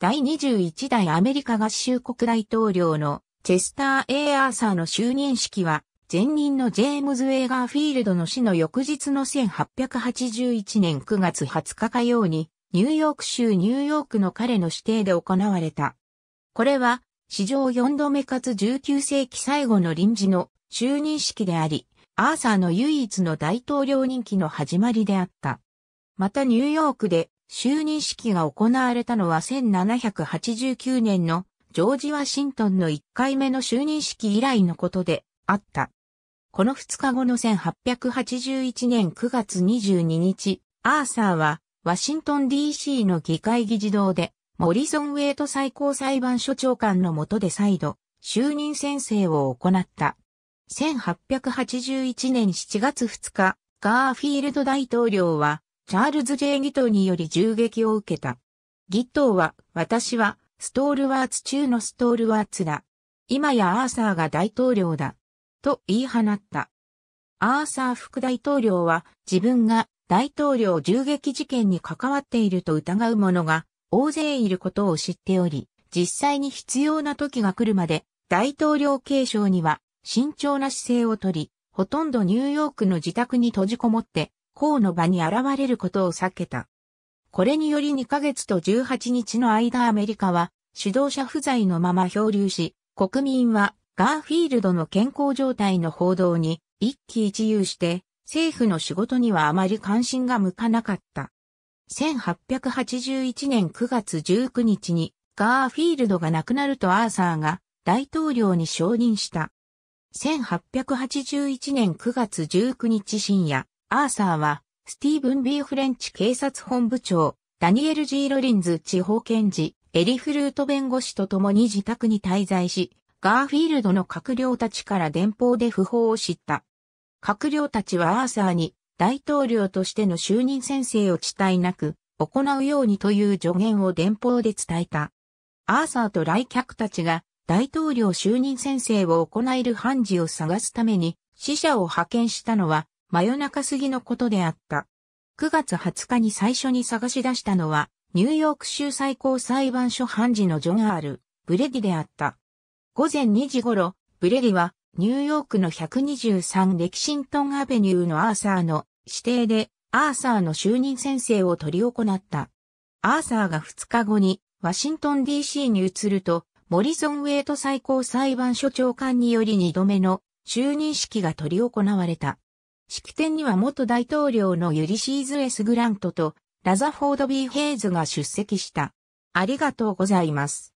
第21代アメリカ合衆国大統領のチェスター・エイ・アーサーの就任式は、前任のジェームズ・エーガーフィールドの死の翌日の1881年9月20日火曜に、ニューヨーク州ニューヨークの彼の指定で行われた。これは、史上4度目かつ19世紀最後の臨時の就任式であり、アーサーの唯一の大統領任期の始まりであった。またニューヨークで就任式が行われたのは1789年のジョージ・ワシントンの1回目の就任式以来のことであった。この2日後の1881年9月22日、アーサーはワシントン DC の議会議事堂でモリソン・ウェイト最高裁判所長官の下で再度就任宣誓を行った。1881年7月2日、ガーフィールド大統領はチャールズ・ J・ ギトーにより銃撃を受けた。ギトーは、私は、ストールワーツ中のストールワーツだ。今やアーサーが大統領だ。と言い放った。アーサー副大統領は自分が大統領銃撃事件に関わっていると疑う者が大勢いることを知っており、実際に必要な時が来るまで大統領継承には慎重な姿勢をとり、ほとんどニューヨークの自宅に閉じこもって公の場に現れることを避けた。これにより2ヶ月と18日の間アメリカは指導者不在のまま漂流し、国民はガーフィールドの健康状態の報道に一喜一憂して政府の仕事にはあまり関心が向かなかった。1881年9月19日にガーフィールドが亡くなるとアーサーが大統領に承認した。1881年9月19日深夜、アーサーは、スティーブン・ B・ フレンチ警察本部長、ダニエル・ G・ ロリンズ地方検事、エリフルート弁護士と共に自宅に滞在し、ガーフィールドの閣僚たちから電報で不法を知った。閣僚たちはアーサーに大統領としての就任宣誓を地帯なく行うようにという助言を電報で伝えた。アーサーと来客たちが大統領就任宣誓を行える判事を探すために死者を派遣したのは真夜中過ぎのことであった。9月20日に最初に探し出したのは、ニューヨーク州最高裁判所判事のジョン・アール・ブレディであった。午前2時頃、ブレディは、ニューヨークの123レキシントンアベニューのアーサーの指定で、アーサーの就任宣誓を執り行った。アーサーが2日後に、ワシントン DC に移ると、モリソン・ウェイト最高裁判所長官により2度目の就任式が執り行われた。式典には元大統領のユリシーズ・エス・グラントとラザフォード・ B・ ヘイズが出席した。ありがとうございます。